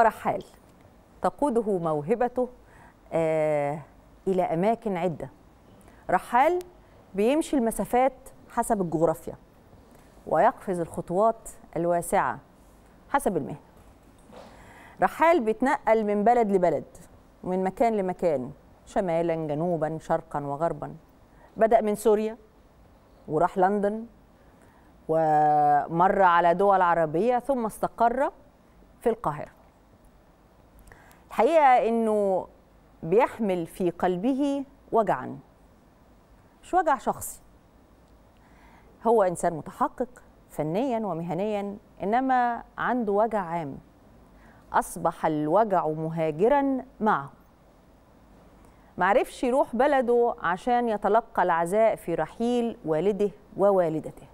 هو رحال تقوده موهبته آه، إلى أماكن عدة رحال بيمشي المسافات حسب الجغرافيا ويقفز الخطوات الواسعة حسب المهنة رحال بيتنقل من بلد لبلد ومن مكان لمكان شمالا جنوبا شرقا وغربا بدأ من سوريا وراح لندن ومر على دول عربية ثم استقر في القاهرة الحقيقه انه بيحمل في قلبه وجعا مش وجع شخصي هو انسان متحقق فنيا ومهنيا انما عنده وجع عام اصبح الوجع مهاجرا معه معرفش يروح بلده عشان يتلقى العزاء في رحيل والده ووالدته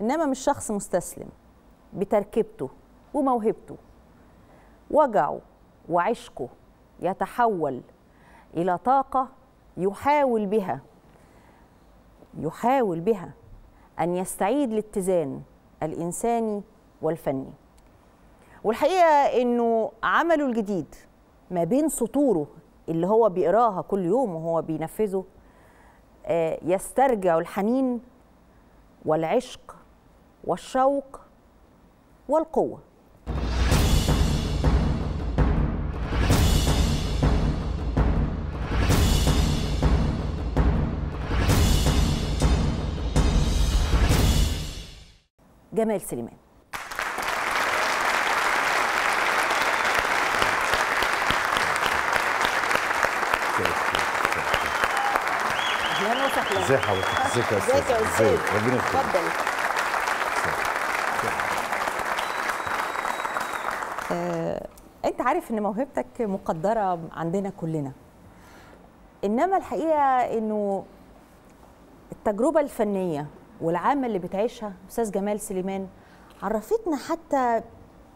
انما مش شخص مستسلم بتركيبته وموهبته وجعه وعشقه يتحول الى طاقه يحاول بها يحاول بها ان يستعيد الاتزان الانساني والفني والحقيقه انه عمله الجديد ما بين سطوره اللي هو بيقراها كل يوم وهو بينفذه آه، يسترجع الحنين والعشق والشوق والقوه جمال سليمان وسهلا ازي حضرتك ازيك يا استاذ ازيك يا استاذ ربنا يخليك اتفضل آه، انت عارف ان موهبتك مقدره عندنا كلنا انما الحقيقه انه التجربه الفنيه والعامه اللي بتعيشها استاذ جمال سليمان عرفتنا حتى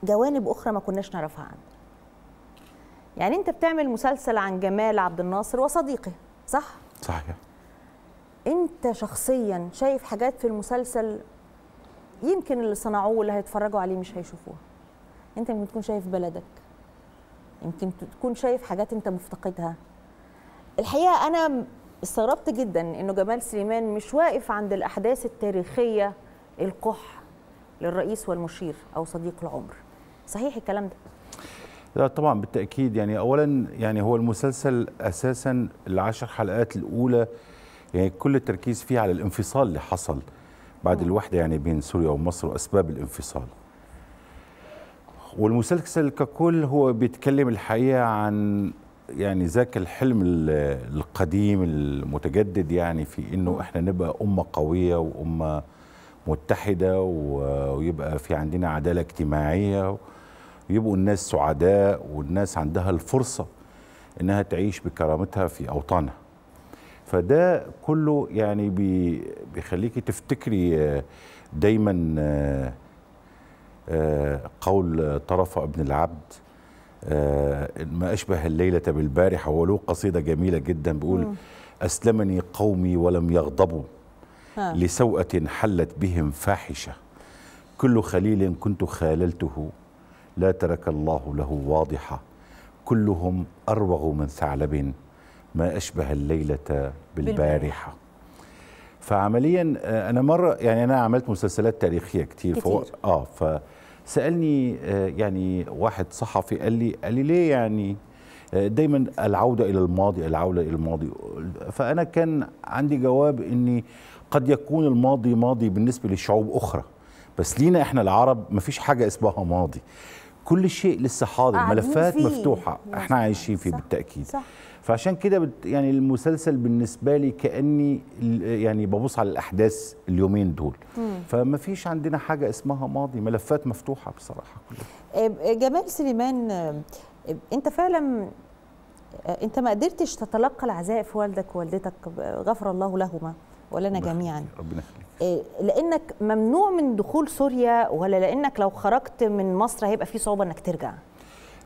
جوانب اخرى ما كناش نعرفها عنه يعني انت بتعمل مسلسل عن جمال عبد الناصر وصديقه صح صحيح انت شخصيا شايف حاجات في المسلسل يمكن اللي صنعوه واللي هيتفرجوا عليه مش هيشوفوها انت ممكن تكون شايف بلدك يمكن تكون شايف حاجات انت مفتقدها الحقيقه انا استغربت جدا انه جمال سليمان مش واقف عند الاحداث التاريخيه القح للرئيس والمشير او صديق العمر صحيح الكلام ده لا طبعا بالتاكيد يعني اولا يعني هو المسلسل اساسا العشر حلقات الاولى يعني كل التركيز فيه على الانفصال اللي حصل بعد آه. الوحده يعني بين سوريا ومصر واسباب الانفصال والمسلسل ككل هو بيتكلم الحقيقه عن يعني ذاك الحلم القديم المتجدد يعني في انه احنا نبقى امه قويه وامه متحده ويبقى في عندنا عداله اجتماعيه ويبقوا الناس سعداء والناس عندها الفرصه انها تعيش بكرامتها في اوطانها فده كله يعني بيخليكي تفتكري آه، دايما آه، آه، قول طرف ابن العبد آه، ما أشبه الليلة بالبارحة وله قصيدة جميلة جدا بيقول أسلمني قومي ولم يغضبوا لسوءة حلت بهم فاحشة كل خليل كنت خاللته لا ترك الله له واضحة كلهم أروغ من ثعلب ما أشبه الليلة بالبارحة فعمليا آه، أنا مرة يعني أنا عملت مسلسلات تاريخية كتير, كتير. فوق آه ف سالني آه، يعني واحد صحفي قال لي قال لي ليه يعني آه، دايما العوده الى الماضي العوده الى الماضي فانا كان عندي جواب اني قد يكون الماضي ماضي بالنسبه لشعوب اخرى بس لينا احنا العرب مفيش حاجه اسمها ماضي كل شيء لسه حاضر ملفات مفتوحه احنا عايشين فيه صح. بالتاكيد صح. فعشان كده بت يعني المسلسل بالنسبه لي كاني يعني ببص على الاحداث اليومين دول فما فيش عندنا حاجه اسمها ماضي ملفات مفتوحه بصراحه جمال سليمان انت فعلا آه، انت ما قدرتش تتلقى العزاء في والدك ووالدتك غفر الله لهما ولنا جميعا ربنا يخليك إيه، لانك ممنوع من دخول سوريا ولا لانك لو خرجت من مصر هيبقى في صعوبه انك ترجع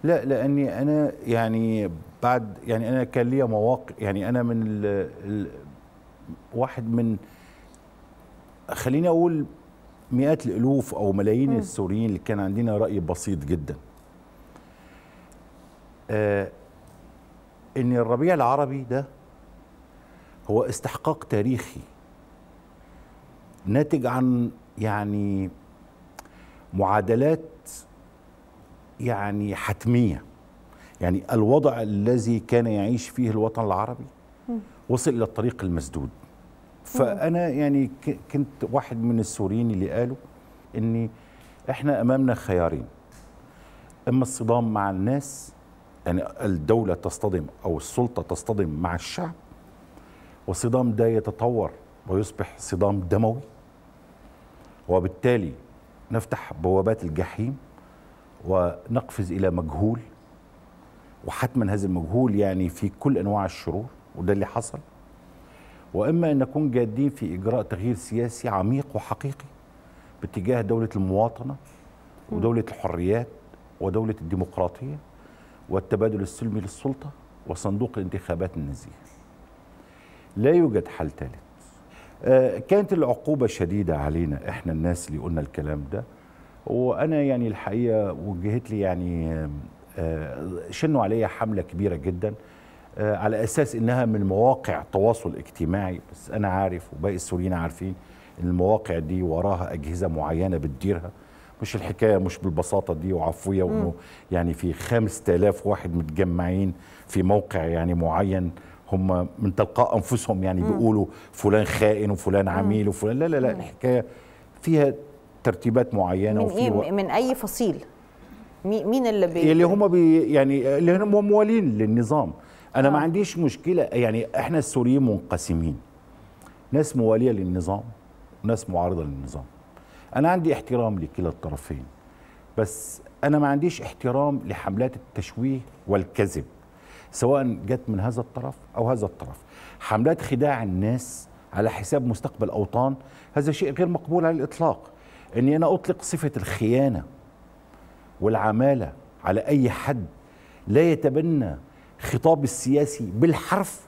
لا لاني انا يعني بعد يعني انا كان ليا مواقف يعني انا من ال ال واحد من خليني اقول مئات الالوف او ملايين م. السوريين اللي كان عندنا راي بسيط جدا آه ان الربيع العربي ده هو استحقاق تاريخي ناتج عن يعني معادلات يعني حتمية يعني الوضع الذي كان يعيش فيه الوطن العربي وصل إلى الطريق المسدود فأنا يعني كنت واحد من السوريين اللي قالوا إن إحنا أمامنا خيارين إما الصدام مع الناس يعني الدولة تصطدم أو السلطة تصطدم مع الشعب والصدام ده يتطور ويصبح صدام دموي وبالتالي نفتح بوابات الجحيم ونقفز إلى مجهول وحتما هذا المجهول يعني في كل أنواع الشرور وده اللي حصل وإما أن نكون جادين في إجراء تغيير سياسي عميق وحقيقي باتجاه دولة المواطنة ودولة الحريات ودولة الديمقراطية والتبادل السلمي للسلطة وصندوق الانتخابات النزيه لا يوجد حل ثالث آه، كانت العقوبة شديدة علينا إحنا الناس اللي قلنا الكلام ده وأنا يعني الحقيقة وجهت لي يعني آه، شنوا عليا حملة كبيرة جدا آه، على أساس إنها من مواقع تواصل اجتماعي بس أنا عارف وباقي السوريين عارفين إن المواقع دي وراها أجهزة معينة بتديرها مش الحكاية مش بالبساطة دي وعفوية وإنه يعني في 5000 واحد متجمعين في موقع يعني معين هم من تلقاء انفسهم يعني مم. بيقولوا فلان خائن وفلان عميل وفلان لا لا لا مم. الحكايه فيها ترتيبات معينه من وفي إيه؟ و... من اي آه. فصيل مين اللي بي... اللي هم بي يعني اللي هم موالين للنظام انا آه. ما عنديش مشكله يعني احنا السوريين منقسمين ناس مواليه للنظام وناس معارضه للنظام انا عندي احترام لكلا الطرفين بس انا ما عنديش احترام لحملات التشويه والكذب سواء جت من هذا الطرف أو هذا الطرف حملات خداع الناس على حساب مستقبل أوطان هذا شيء غير مقبول على الإطلاق أني أنا أطلق صفة الخيانة والعمالة على أي حد لا يتبنى خطاب السياسي بالحرف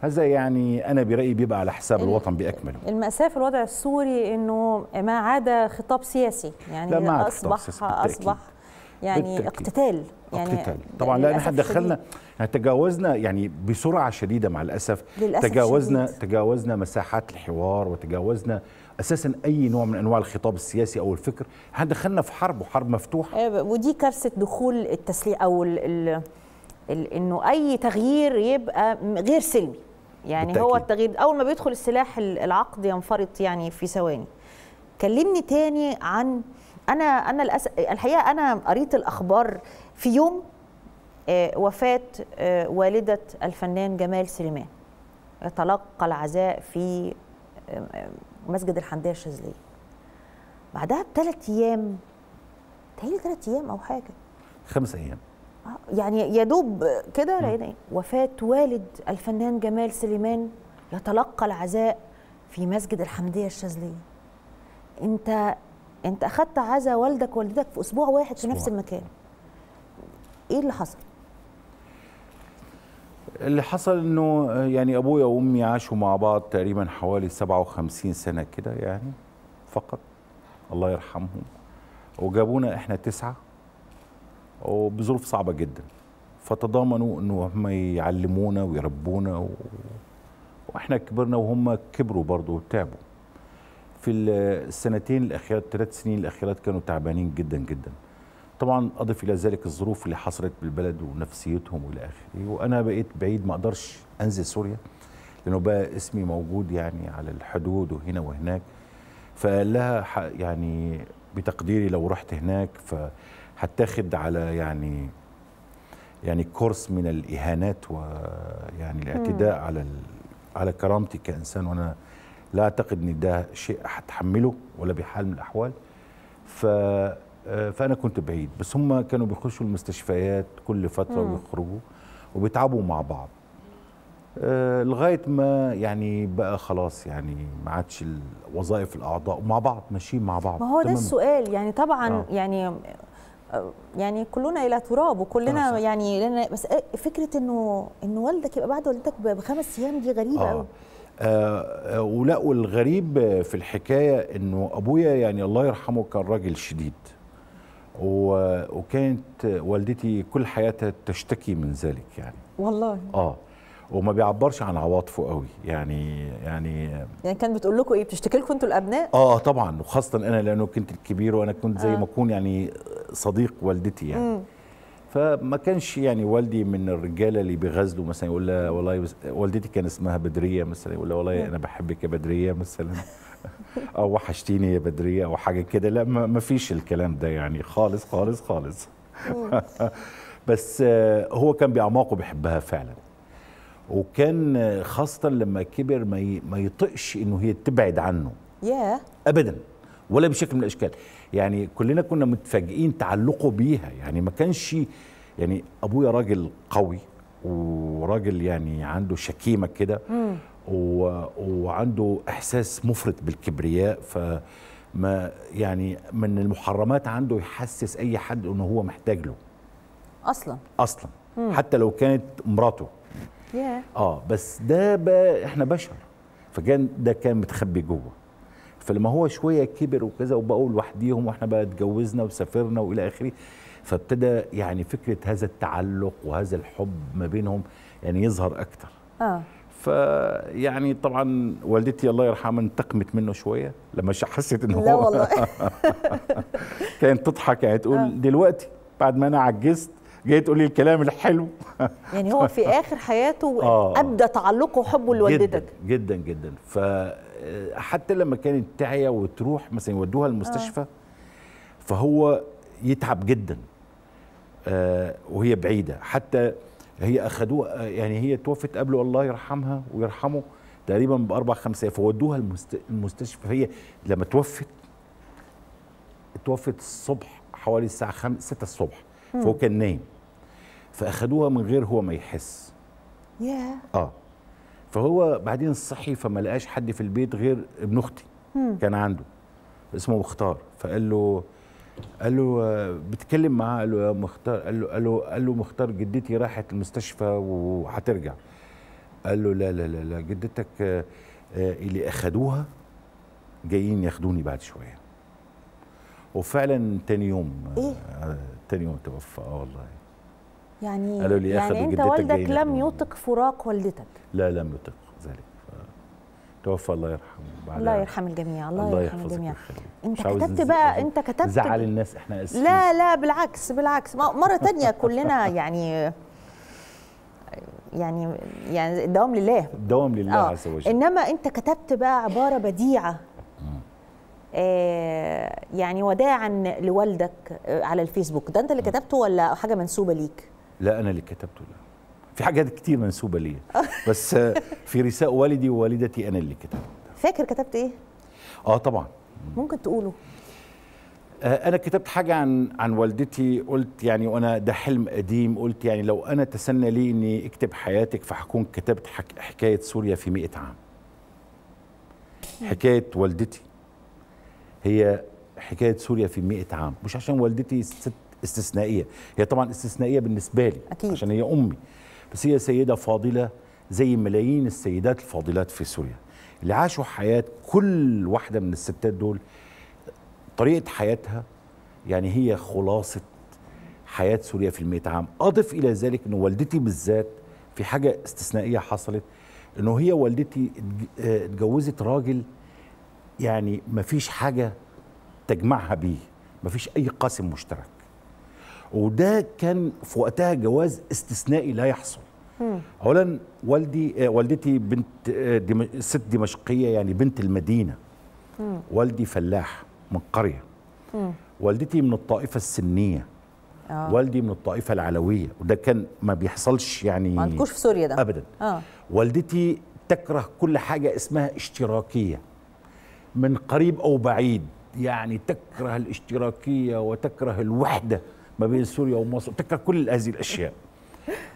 هذا يعني انا برايي بيبقى على حساب الوطن باكمله الماساه في الوضع السوري انه ما عاد خطاب سياسي يعني لا ما عاد اصبح خطاب سياسي اصبح يعني بالتأكيد. اقتتال يعني اقتتال طبعا لا احنا دخلنا يعني تجاوزنا يعني بسرعه شديده مع الاسف تجاوزنا شديد. تجاوزنا مساحات الحوار وتجاوزنا اساسا اي نوع من انواع الخطاب السياسي او الفكر احنا دخلنا في حرب وحرب مفتوحه آه، ودي كارثه دخول التسليح او الـ الـ الـ انه اي تغيير يبقى غير سلمي يعني بالتأكيد. هو التغيير اول ما بيدخل السلاح العقد ينفرط يعني في ثواني كلمني تاني عن انا انا الأس... الحقيقه انا قريت الاخبار في يوم آه، وفاه آه، والده الفنان جمال سليمان تلقى العزاء في آه، مسجد الحمديه الشاذليه بعدها بثلاث ايام تهيألي ثلاث ايام او حاجه خمس ايام يعني يا دوب كده لقينا إيه؟ وفاه والد الفنان جمال سليمان يتلقى العزاء في مسجد الحمديه الشاذليه انت انت اخذت عزا والدك ووالدتك في اسبوع واحد في نفس المكان ايه اللي حصل اللي حصل انه يعني ابويا وامي عاشوا مع بعض تقريبا حوالي 57 سنه كده يعني فقط الله يرحمهم وجابونا احنا تسعه وبظروف صعبه جدا فتضامنوا انه هم يعلمونا ويربونا و... واحنا كبرنا وهم كبروا برضه وتعبوا في السنتين الاخيرات ثلاث سنين الاخيرات كانوا تعبانين جدا جدا طبعا اضف الى ذلك الظروف اللي حصلت بالبلد ونفسيتهم والى اخره وانا بقيت بعيد ما اقدرش انزل سوريا لانه بقى اسمي موجود يعني على الحدود وهنا وهناك فلها يعني بتقديري لو رحت هناك فهتاخد على يعني يعني كورس من الاهانات ويعني الاعتداء على على كرامتي كانسان وانا لا أعتقد أن ده شيء هتحمله ولا بحال من الأحوال ف آه، فأنا كنت بعيد بس هم كانوا بيخشوا المستشفيات كل فترة مم. ويخرجوا وبيتعبوا مع بعض آه لغاية ما يعني بقى خلاص يعني ما عادش وظائف الأعضاء مع بعض ماشيين مع بعض ما هو ده السؤال يعني طبعا آه. يعني آه، يعني كلنا الى تراب وكلنا يعني آه يعني بس فكره انه انه والدك يبقى بعد والدتك بخمس ايام دي غريبه قوي آه. آه، آه، ولا والغريب في الحكايه انه ابويا يعني الله يرحمه كان راجل شديد وكانت والدتي كل حياتها تشتكي من ذلك يعني والله اه وما بيعبرش عن عواطفه قوي يعني يعني يعني كانت بتقول لكم ايه بتشتكي لكم انتوا الابناء اه طبعا وخاصه انا لانه كنت الكبير وانا كنت زي آه. ما اكون يعني صديق والدتي يعني م. فما كانش يعني والدي من الرجاله اللي بيغزلوا مثلا يقول لها والله والدتي كان اسمها بدريه مثلا يقول لها والله نعم. انا بحبك يا بدريه مثلا او وحشتيني يا بدريه او حاجه كده لا ما فيش الكلام ده يعني خالص خالص خالص بس هو كان باعماقه بيحبها فعلا وكان خاصه لما كبر ما يطقش انه هي تبعد عنه ياه ابدا ولا بشكل من الاشكال يعني كلنا كنا متفاجئين تعلقه بيها يعني ما كانش يعني ابويا راجل قوي وراجل يعني عنده شكيمه كده وعنده احساس مفرط بالكبرياء ف ما يعني من المحرمات عنده يحسس اي حد انه هو محتاج له اصلا اصلا مم. حتى لو كانت مراته yeah. اه بس ده بقى احنا بشر فكان ده كان متخبي جوه فلما هو شويه كبر وكذا وبقوا لوحديهم واحنا بقى اتجوزنا وسافرنا والى اخره فابتدى يعني فكره هذا التعلق وهذا الحب ما بينهم يعني يظهر اكتر اه فيعني طبعا والدتي الله يرحمها انتقمت منه شويه لما حست ان هو لا والله كانت تضحك يعني تقول آه. دلوقتي بعد ما انا عجزت جاي تقول لي الكلام الحلو يعني هو في اخر حياته آه. ابدى تعلقه وحبه لوالدتك جدا جدا جدا ف حتى لما كانت تعيا وتروح مثلا يودوها المستشفى فهو يتعب جدا آه، وهي بعيده حتى هي اخذوها يعني هي توفت قبله الله يرحمها ويرحمه تقريبا باربع خمس ايام فودوها المستشفى هي لما توفت توفت الصبح حوالي الساعه 5 6 الصبح فهو كان نايم فاخذوها من غير هو ما يحس ياه yeah. اه فهو بعدين صحي فما لقاش حد في البيت غير ابن اختي كان عنده اسمه مختار فقال له قال له آه، بتكلم معاه قال له يا مختار قال له قال له قال له مختار جدتي راحت المستشفى وهترجع قال له لا لا لا لا جدتك آه، آه، اللي اخذوها جايين ياخدوني بعد شويه وفعلا تاني يوم إيه؟ تاني يوم توفى اه والله يعني قالوا لي يعني انت والدك لم يطق فراق والدتك لا لم يطق ذلك توفى الله يرحمه بعد الله يرحم الجميع الله, الله يرحم الجميع انت كتبت بقى انت كتبت زعل الناس احنا اسفين لا لا بالعكس بالعكس مره تانية كلنا يعني يعني يعني الدوام لله الدوام لله آه. عز وجل انما انت كتبت بقى عباره بديعه آه يعني وداعا لوالدك آه، على الفيسبوك ده انت اللي كتبته ولا حاجه منسوبه ليك لا انا اللي كتبته لا في حاجات كتير منسوبه لي بس في رثاء والدي ووالدتي انا اللي كتبته فاكر كتبت ايه اه طبعا ممكن تقوله آه، انا كتبت حاجه عن عن والدتي قلت يعني وانا ده حلم قديم قلت يعني لو انا تسنى لي اني اكتب حياتك فحكون كتبت حك... حكايه سوريا في 100 عام حكايه والدتي هي حكايه سوريا في 100 عام مش عشان والدتي ست استثنائيه هي طبعا استثنائيه بالنسبه لي أكيد. عشان هي امي بس هي سيده فاضله زي ملايين السيدات الفاضلات في سوريا اللي عاشوا حياه كل واحده من الستات دول طريقه حياتها يعني هي خلاصه حياه سوريا في المئة عام اضف الى ذلك ان والدتي بالذات في حاجه استثنائيه حصلت انه هي والدتي آه، اتجوزت راجل يعني ما فيش حاجه تجمعها بيه ما فيش اي قاسم مشترك وده كان في وقتها جواز استثنائي لا يحصل اولا والدي آه، والدتي بنت آه، ست دمشقيه يعني بنت المدينه والدي فلاح من قريه والدتي من الطائفه السنيه آه. والدي من الطائفه العلويه وده كان ما بيحصلش يعني ما عندكوش في سوريا ده ابدا آه. والدتي تكره كل حاجه اسمها اشتراكيه من قريب او بعيد يعني تكره الاشتراكيه وتكره الوحده ما بين سوريا ومصر تذكر كل هذه الاشياء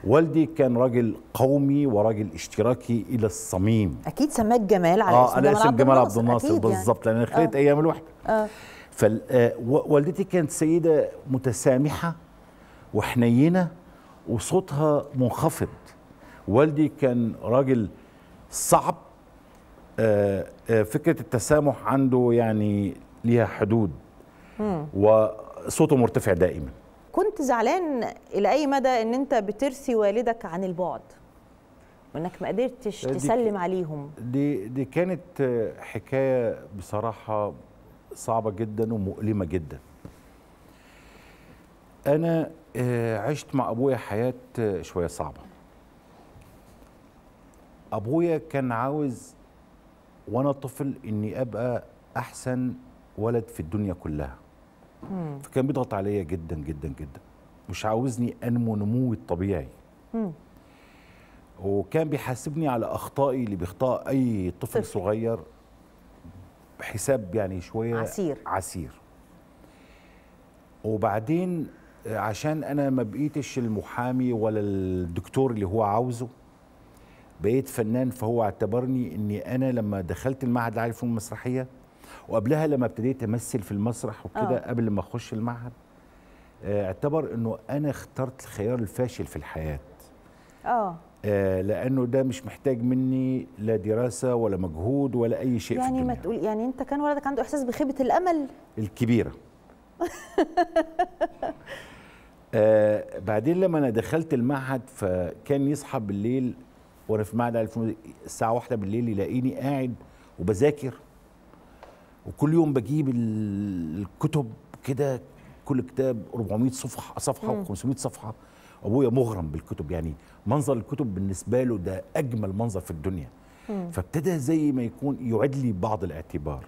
والدي كان راجل قومي وراجل اشتراكي الى الصميم اكيد سماك جمال على آه انا اسم جمال عبد الناصر بالظبط يعني. لان خليت آه. ايام الوحده آه. فوالدتي آه، كانت سيده متسامحه وحنينه وصوتها منخفض والدي كان راجل صعب آه، آه، فكره التسامح عنده يعني ليها حدود مم. وصوته مرتفع دائما كنت زعلان الى اي مدى ان انت بترثي والدك عن البعد وانك ما قدرتش تسلم عليهم دي دي كانت حكايه بصراحه صعبه جدا ومؤلمه جدا انا آه، عشت مع ابويا حياه آه، شويه صعبه ابويا كان عاوز وانا طفل اني ابقى احسن ولد في الدنيا كلها فكان بيضغط عليا جدا جدا جدا مش عاوزني انمو نموي الطبيعي وكان بيحاسبني على اخطائي اللي بيخطأ اي طفل صغير بحساب يعني شويه عسير عسير وبعدين عشان انا ما بقيتش المحامي ولا الدكتور اللي هو عاوزه بقيت فنان فهو اعتبرني اني انا لما دخلت المعهد العالي للفنون المسرحيه وقبلها لما ابتديت امثل في المسرح وكده آه. قبل ما اخش المعهد آه، اعتبر انه انا اخترت الخيار الفاشل في الحياه آه. اه لانه ده مش محتاج مني لا دراسه ولا مجهود ولا اي شيء يعني ما تقول يعني انت كان ولدك عنده احساس بخيبه الامل الكبيره آه بعدين لما انا دخلت المعهد فكان يصحى بالليل وانا في معهد الساعه واحدة بالليل يلاقيني قاعد وبذاكر وكل يوم بجيب الكتب كده كل كتاب 400 صفحه صفحه و500 صفحه ابويا مغرم بالكتب يعني منظر الكتب بالنسبه له ده اجمل منظر في الدنيا فابتدى زي ما يكون يعيد لي بعض الاعتبار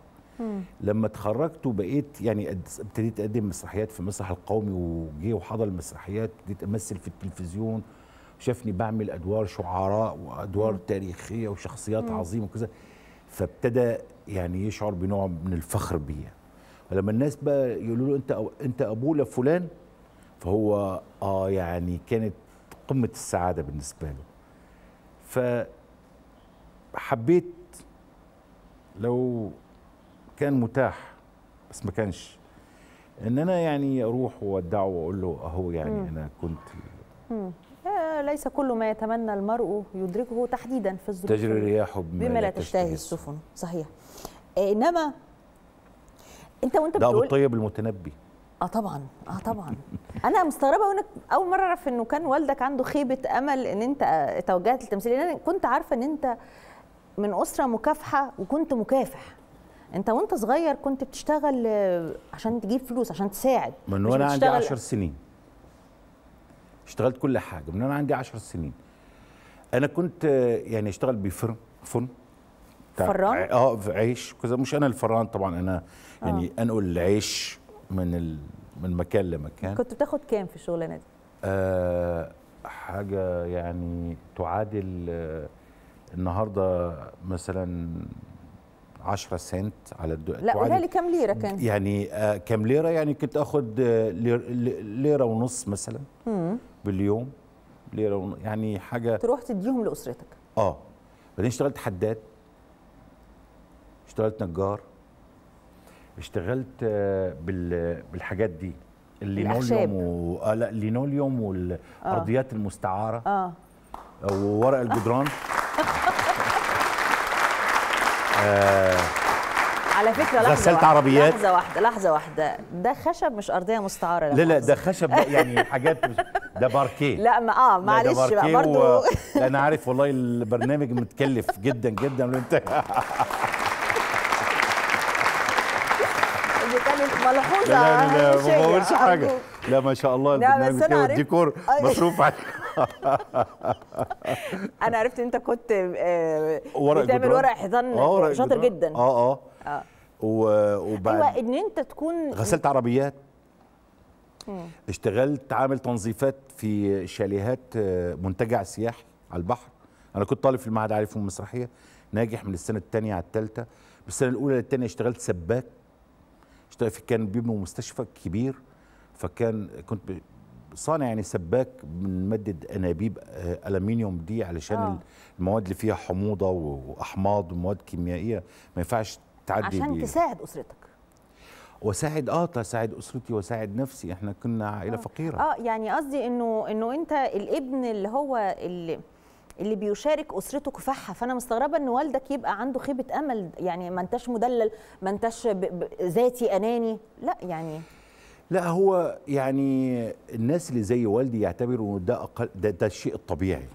لما اتخرجت وبقيت يعني ابتديت اقدم مسرحيات في المسرح القومي وجه وحضر المسرحيات ابتديت امثل في التلفزيون شافني بعمل ادوار شعراء وادوار تاريخيه وشخصيات عظيمه وكذا فابتدى يعني يشعر بنوع من الفخر بيه ولما الناس بقى يقولوا له انت انت ابوه لفلان فهو اه يعني كانت قمه السعاده بالنسبه له فحبيت لو كان متاح بس ما كانش ان انا يعني اروح وادعه واقول له اهو يعني مم. انا كنت مم. ليس كل ما يتمنى المرء يدركه تحديدا في الظروف تجري الرياح بما لا تشتهي السفن صحيح انما انت وانت بتقول ده ابو الطيب المتنبي اه طبعا اه طبعا انا مستغربه وانك اول مره اعرف انه كان والدك عنده خيبه امل ان انت آه، توجهت للتمثيل لان انا كنت عارفه ان انت من اسره مكافحه وكنت مكافح انت وانت صغير كنت بتشتغل آه، عشان تجيب فلوس عشان تساعد من وانا عندي 10 سنين اشتغلت كل حاجه من وانا عندي 10 سنين انا كنت آه، يعني اشتغل بفرن فرن فران اه عيش كذا مش انا الفران طبعا انا آه. يعني انقل العيش من ال... من مكان لمكان كنت بتاخد كام في الشغلانه دي؟ آه حاجه يعني تعادل آه النهارده مثلا 10 سنت على الدو... لا قولها لي كام ليره كان يعني آه كام ليره يعني كنت اخد آه، ليره ونص مثلا مم. باليوم ليره ون... يعني حاجه تروح تديهم لاسرتك اه بعدين اشتغلت حداد اشتغلت نجار اشتغلت بالحاجات دي اللينوليوم و... آه لا اللينوليوم والارضيات آه. المستعاره اه وورق الجدران آه على فكره لحظه غسلت واحدة. عربيات لحظه واحده لحظه واحده ده خشب مش ارضيه مستعاره لا لا ده خشب يعني حاجات مش ده باركيه لا ما اه معلش بقى برضه و... انا عارف والله البرنامج متكلف جدا جدا وانت ملحوظه لا لا لا ما بقولش حاجه لا ما شاء الله البرنامج الديكور مصروف عليك انا عرفت ان انت كنت آه، بتعمل ورق حيطان آه، شاطر جدا اه اه اه وبعد ايوه ان انت تكون غسلت عربيات اشتغلت عامل تنظيفات في شاليهات آه، منتجع سياحي على البحر انا كنت طالب في المعهد في المسرحيه ناجح من السنه الثانيه على الثالثه من السنه الاولى للثانيه اشتغلت سباك كان بيبنوا مستشفى كبير فكان كنت صانع يعني سباك من ماده انابيب آه، الومنيوم دي علشان آه. المواد اللي فيها حموضه واحماض ومواد كيميائيه ما ينفعش تعدي عشان تساعد اسرتك وساعد اه تساعد اسرتي وساعد نفسي احنا كنا عائله آه. فقيره اه يعني قصدي انه انه انت الابن اللي هو اللي اللي بيشارك اسرته كفاحها فانا مستغربه ان والدك يبقى عنده خيبه امل يعني ما انتش مدلل ما انتش ذاتي اناني لا يعني لا هو يعني الناس اللي زي والدي يعتبروا ده اقل ده, ده الشيء الطبيعي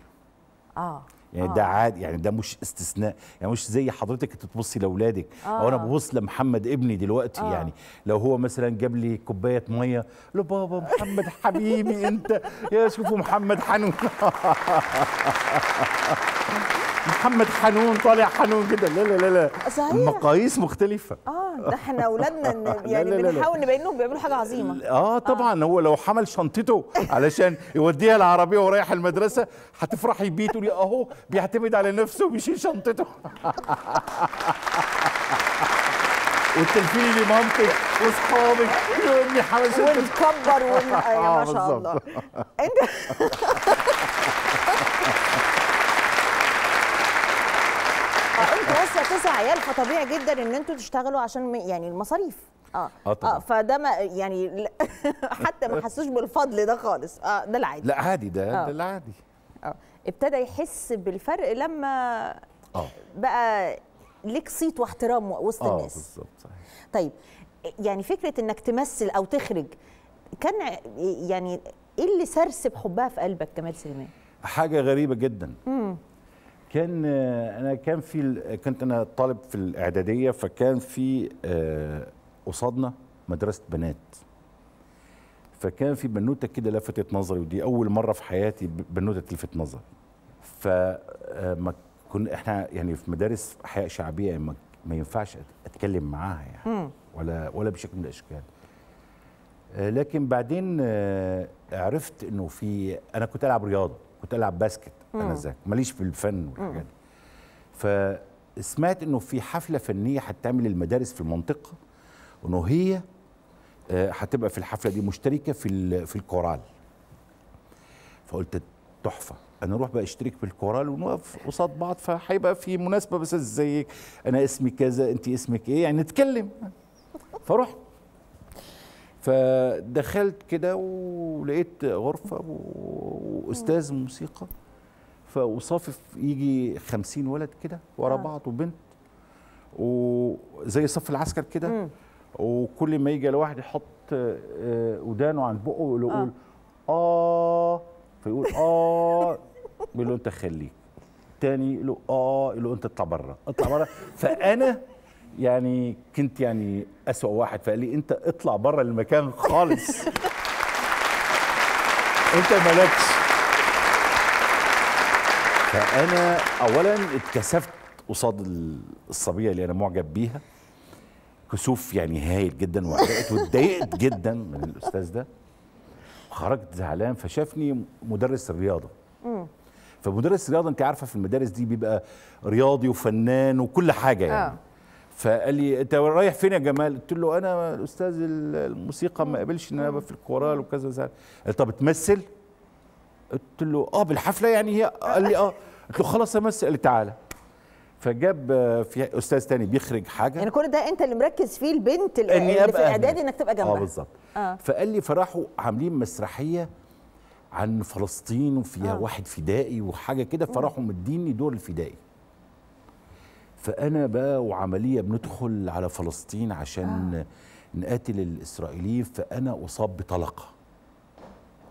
اه يعني آه. ده عادي يعني ده مش استثناء يعني مش زي حضرتك انت تبصي لاولادك آه. او انا آه. ببص لمحمد ابني دلوقتي آه. يعني لو هو مثلا جاب لي كوبايه ميه له بابا محمد حبيبي انت يا شوفوا محمد حنون محمد حنون طالع حنون كده لا لا لا لا صحيح. مختلفة اه ده احنا اولادنا يعني لا لا لا بنحاول نبين لهم بيعملوا حاجة عظيمة آه،, اه طبعا آه. هو لو حمل شنطته علشان يوديها العربية ورايح المدرسة هتفرحي بيه تقولي اهو بيعتمد على نفسه وبيشيل شنطته وتلفيني لمامتك واصحابك يا امي شنطته ونكبر ون... آه، ما شاء الله انت تسع عيال فطبيعي جدا ان انتوا تشتغلوا عشان يعني المصاريف اه اه, آه فده ما يعني حتى ما حسوش بالفضل ده خالص اه ده العادي لا عادي ده آه. ده العادي اه ابتدى يحس بالفرق لما اه بقى ليك صيت واحترام وسط آه الناس اه بالظبط صحيح طيب يعني فكره انك تمثل او تخرج كان يعني ايه اللي سرسب حبها في قلبك جمال سليمان؟ حاجه غريبه جدا امم كان انا كان في كنت انا طالب في الاعداديه فكان في آه، قصادنا مدرسه بنات فكان في بنوته كده لفتت نظري ودي اول مره في حياتي بنوته تلفت نظري ف آه، كنا احنا يعني في مدارس احياء شعبيه ما ينفعش اتكلم معاها يعني ولا ولا بشكل من الاشكال آه، لكن بعدين عرفت انه في انا كنت العب رياضه كنت العب باسكت انا ذاك ماليش في الفن والحاجات دي فسمعت انه في حفله فنيه هتعمل المدارس في المنطقه انه هي آه، هتبقى في الحفله دي مشتركه في في الكورال فقلت تحفه انا اروح بقى اشترك في الكورال ونقف قصاد بعض فهيبقى في مناسبه بس ازيك انا اسمي كذا انت اسمك ايه يعني نتكلم فرحت فدخلت كده ولقيت غرفه واستاذ موسيقى فصافف يجي خمسين ولد كده ورا آه. بعض وبنت وزي صف العسكر كده وكل ما يجي لواحد يحط آه، ودانه عن بقه ويقول اه, آه فيقول اه بيقول له انت خليك تاني يقول له اه يقول له انت اطلع بره اطلع بره فانا يعني كنت يعني اسوأ واحد فقال لي انت اطلع بره المكان خالص انت مالكش فانا اولا اتكسفت قصاد الصبيه اللي انا معجب بيها كسوف يعني هايل جدا وعرقت واتضايقت جدا من الاستاذ ده خرجت زعلان فشافني مدرس الرياضه فمدرس الرياضه انت عارفه في المدارس دي بيبقى رياضي وفنان وكل حاجه يعني آه. فقال لي انت رايح فين يا جمال؟ قلت له انا استاذ الموسيقى ما قابلش ان انا في الكورال وكذا قال طب تمثل؟ قلت له اه بالحفله يعني هي قال لي اه قلت له خلاص يا مس قال لي تعالى فجاب آه، في استاذ تاني بيخرج حاجه يعني كل ده انت اللي مركز فيه البنت اللي, اللي في الاعداد يعني. انك تبقى جنبها اه بالظبط آه. فقال لي فراحوا عاملين مسرحيه عن فلسطين وفيها آه. واحد فدائي وحاجه كده فراحوا مديني دور الفدائي فانا بقى وعمليه بندخل على فلسطين عشان آه. نقاتل الاسرائيليين فانا اصاب بطلقه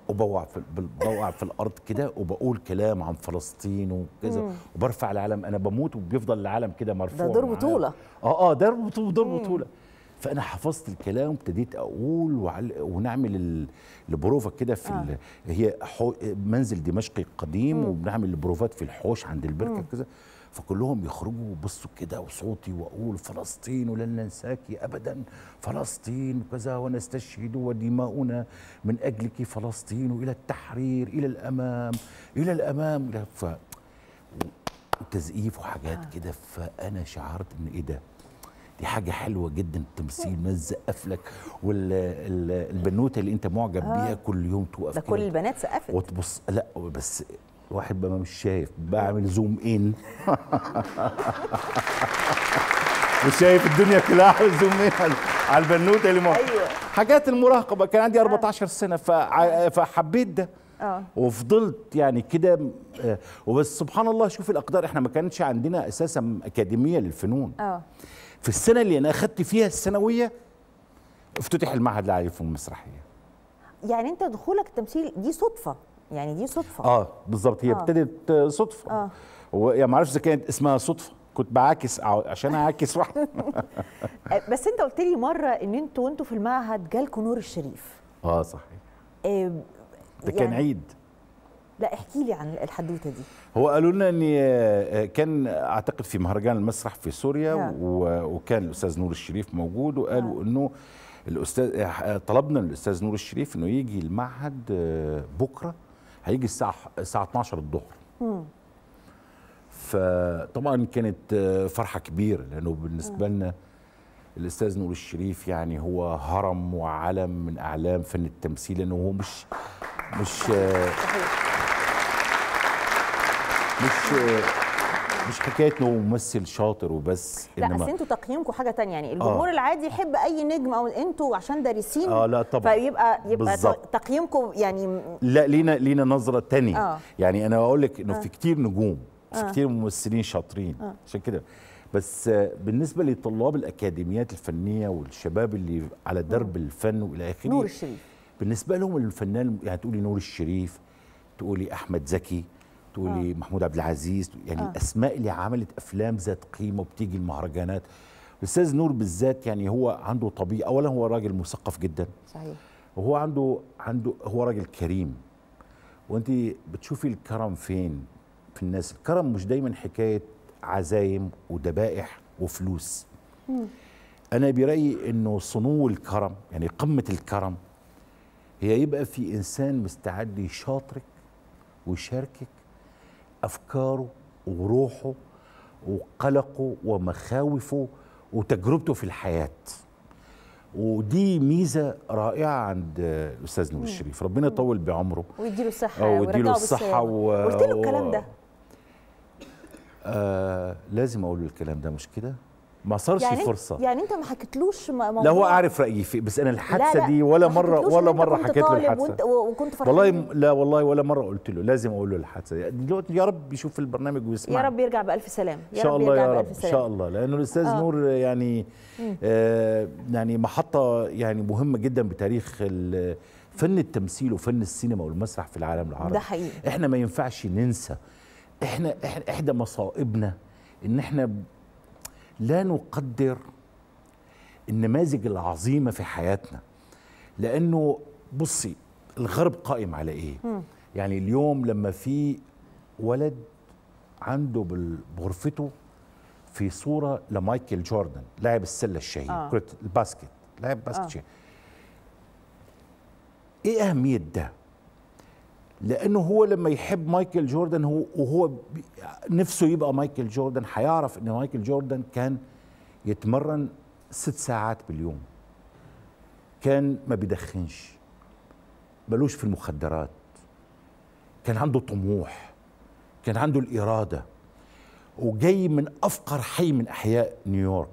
وبوقع في بوقع في الارض كده وبقول كلام عن فلسطين وكذا وبرفع العلم انا بموت وبيفضل العلم كده مرفوع ده دور بطوله اه اه دور بطوله دور بطوله فانا حفظت الكلام وابتديت اقول وعل... ونعمل البروفه كده في آه. ال... هي حو... منزل دمشقي القديم مم. وبنعمل البروفات في الحوش عند البركه كده فكلهم يخرجوا وبصوا كده وصوتي واقول فلسطين ولن ننساك ابدا فلسطين وكذا ونستشهد ودماؤنا من اجلك فلسطين والى التحرير الى الامام الى الامام ف وتزقيف وحاجات آه. كده فانا شعرت ان ايه ده دي حاجه حلوه جدا التمثيل ما تزقف لك والبنوته اللي انت معجب آه. بيها كل يوم توقف ده كل البنات سقفت وتبص لا بس الواحد بقى مش شايف بعمل زوم ان مش شايف الدنيا كلها عامل زوم ان على البنوته اللي أيوة. حاجات المراهقه كان عندي 14 آه. سنه فع... فحبيت ده أوه. وفضلت يعني كده آه، وبس سبحان الله شوف الاقدار احنا ما كانش عندنا اساسا اكاديميه للفنون أوه. في السنه اللي انا اخذت فيها الثانويه افتتح المعهد العالي للفنون المسرحيه يعني انت دخولك التمثيل دي صدفه يعني دي صدفه اه بالظبط هي آه. ابتدت آه. صدفه اه ويا يعني ما اعرفش اذا كانت اسمها صدفه كنت بعاكس عشان اعاكس واحده بس انت قلت لي مره ان انتوا وانتوا في المعهد جالكوا نور الشريف اه صحيح إيه ده يعني كان عيد لا احكي لي عن الحدوته دي هو قالوا لنا ان آه، آه، كان اعتقد في مهرجان المسرح في سوريا ها. نعم. وكان الاستاذ نور الشريف موجود وقالوا نعم. انه الاستاذ طلبنا الاستاذ نور الشريف انه يجي المعهد بكره هيجي الساعه الساعه 12 الظهر فطبعا كانت آه، فرحه كبيره لانه بالنسبه لنا الاستاذ نور الشريف يعني هو هرم وعلم من اعلام فن التمثيل لانه هو مش مش آه، مش آه، مش حكايه انه ممثل شاطر وبس لا بس انتوا تقييمكم حاجه تانية يعني الجمهور آه. العادي يحب اي نجم او انتوا عشان دارسين اه لا طبعا فيبقى يبقى تقييمكم يعني لا لينا لينا نظره تانية آه. يعني انا اقول لك انه آه. في كتير نجوم في آه. كتير ممثلين شاطرين آه. عشان كده بس بالنسبه لطلاب الاكاديميات الفنيه والشباب اللي على درب آه. الفن والى اخره نور الشريف بالنسبه لهم الفنان يعني تقولي نور الشريف تقولي احمد زكي تقولي آه. محمود عبد العزيز يعني آه. الاسماء اللي عملت افلام ذات قيمه وبتيجي المهرجانات الاستاذ نور بالذات يعني هو عنده طبيعه اولا هو راجل مثقف جدا صحيح وهو عنده عنده هو راجل كريم وانت بتشوفي الكرم فين في الناس الكرم مش دايما حكايه عزايم وذبائح وفلوس م. انا برايي انه صنو الكرم يعني قمه الكرم هي يبقى في انسان مستعد يشاطرك ويشاركك افكاره وروحه وقلقه ومخاوفه وتجربته في الحياه ودي ميزه رائعه عند الاستاذ نور الشريف ربنا يطول بعمره ويديله الصحه ويديله الصحه و... قلت له الكلام ده آه لازم اقول الكلام ده مش كده ما صارش يعني فرصه يعني انت ما حكيتلوش لا هو اعرف رايي فيه بس انا الحادثه دي ولا مره ولا مره حكيت له الحادثه وكنت فرحان والله لا والله ولا مره قلت له لازم اقول له الحادثه دي دلوقتي يا رب يشوف البرنامج ويسمع يا رب يرجع بالف سلام يا شاء الله يا رب ان شاء الله لانه الاستاذ آه. نور يعني آه يعني محطه يعني مهمه جدا بتاريخ فن التمثيل وفن السينما والمسرح في العالم العربي ده حقيقي احنا ما ينفعش ننسى إحنا احدى مصائبنا ان احنا لا نقدر النماذج العظيمة في حياتنا لأنه بصي الغرب قائم على إيه م. يعني اليوم لما في ولد عنده بغرفته في صورة لمايكل جوردن لاعب السلة الشهير آه. كرة الباسكت لاعب باسكت آه. شهير ايه اهميه ده لانه هو لما يحب مايكل جوردن هو وهو نفسه يبقى مايكل جوردن هيعرف ان مايكل جوردن كان يتمرن ست ساعات باليوم كان ما بيدخنش ملوش في المخدرات كان عنده طموح كان عنده الاراده وجاي من افقر حي من احياء نيويورك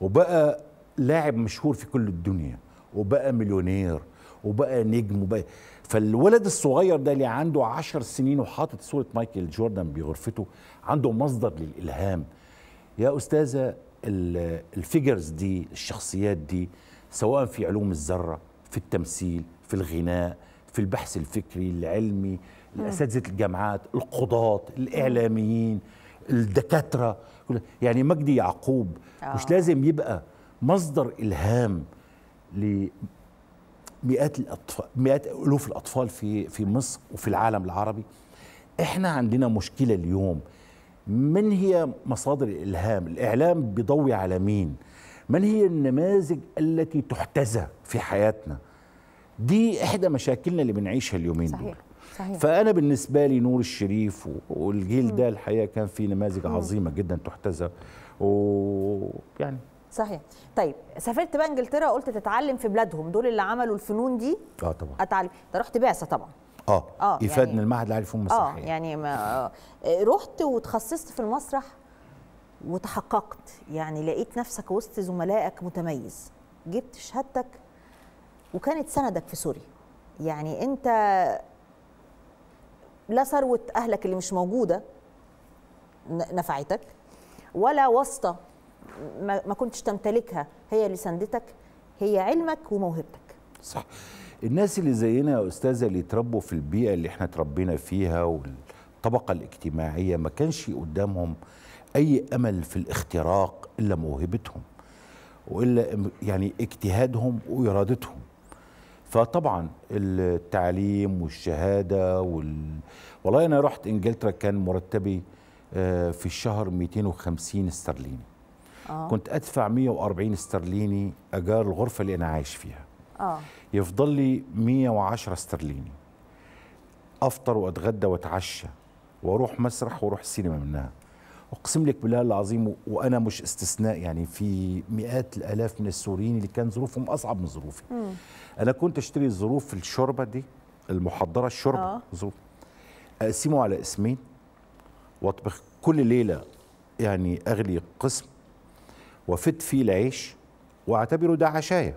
وبقى لاعب مشهور في كل الدنيا وبقى مليونير وبقى نجم وبقى فالولد الصغير ده اللي عنده عشر سنين وحاطط صورة مايكل جوردن بغرفته عنده مصدر للإلهام يا أستاذة الفيجرز دي الشخصيات دي سواء في علوم الذرة في التمثيل في الغناء في البحث الفكري العلمي أساتذة الجامعات القضاة الإعلاميين الدكاترة يعني مجدي يعقوب مش آه. لازم يبقى مصدر إلهام مئات الاطفال مئات الوف الاطفال في في مصر وفي العالم العربي احنا عندنا مشكله اليوم من هي مصادر الالهام الاعلام بيضوي على مين من هي النماذج التي تحتذى في حياتنا دي احدى مشاكلنا اللي بنعيشها اليومين صحيح. دول صحيح. فانا بالنسبه لي نور الشريف والجيل ده الحقيقه كان في نماذج عظيمه جدا تحتذى ويعني صحيح طيب سافرت بقى انجلترا قلت تتعلم في بلادهم دول اللي عملوا الفنون دي اه طبعا اتعلم ده رحت بعثه طبعا اه اه افاد يعني المعهد العالي للفنون آه، المسرحيه اه يعني ما آه، رحت وتخصصت في المسرح وتحققت يعني لقيت نفسك وسط زملائك متميز جبت شهادتك وكانت سندك في سوريا يعني انت لا ثروه اهلك اللي مش موجوده نفعتك ولا واسطه ما كنتش تمتلكها هي اللي سندتك هي علمك وموهبتك صح الناس اللي زينا يا استاذه اللي اتربوا في البيئه اللي احنا اتربينا فيها والطبقه الاجتماعيه ما كانش قدامهم اي امل في الاختراق الا موهبتهم والا يعني اجتهادهم وارادتهم فطبعا التعليم والشهاده وال... والله انا رحت انجلترا كان مرتبي آه، في الشهر 250 استرليني آه. كنت ادفع 140 استرليني اجار الغرفه اللي انا عايش فيها آه. يفضل لي 110 استرليني افطر واتغدى واتعشى واروح مسرح واروح السينما منها اقسم لك بالله العظيم وانا مش استثناء يعني في مئات الالاف من السوريين اللي كان ظروفهم اصعب من ظروفي مم. انا كنت اشتري الظروف الشوربه دي المحضره الشوربه آه. ظروف اقسمه على اسمين واطبخ كل ليله يعني اغلي قسم وفت فيه العيش واعتبره ده عشايا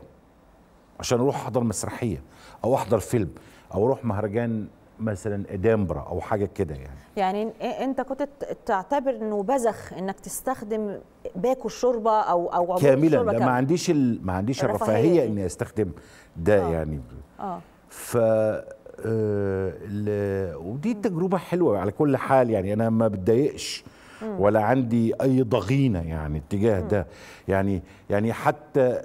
عشان اروح احضر مسرحيه او احضر فيلم او اروح مهرجان مثلا ادامبرا او حاجه كده يعني يعني انت كنت تعتبر انه بذخ انك تستخدم باكو الشوربه او او كاملا الشوربه كاملا ما عنديش ال... ما عنديش الرفاهيه اني استخدم ده آه. يعني اه ف آه... ل... ودي تجربه حلوه على كل حال يعني انا ما بتضايقش ولا عندي اي ضغينه يعني اتجاه ده يعني يعني حتى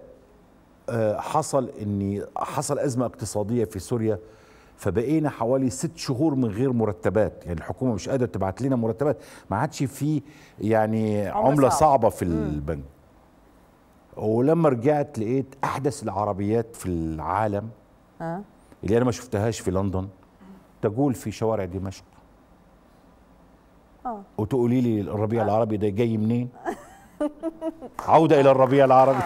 آه، حصل اني حصل ازمه اقتصاديه في سوريا فبقينا حوالي ست شهور من غير مرتبات يعني الحكومه مش قادره تبعت لنا مرتبات ما عادش في يعني عمله صعبه في البنك ولما رجعت لقيت احدث العربيات في العالم آه. اللي انا ما شفتهاش في لندن تجول في شوارع دمشق اه وتقولي لي الربيع آه. العربي ده جاي منين؟ عودة إلى الربيع العربي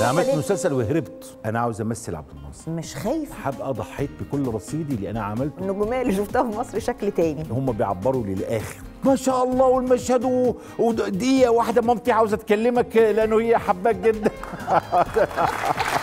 أنا عملت مسلسل وهربت أنا عاوز أمثل عبد الناصر مش خايف هبقى ضحيت بكل رصيدي اللي أنا عملته النجومية اللي شفتها في مصر شكل تاني هم بيعبروا للآخر ما شاء الله والمشهد ودقيقة واحدة مامتي عاوزة تكلمك لأنه هي حباك جدا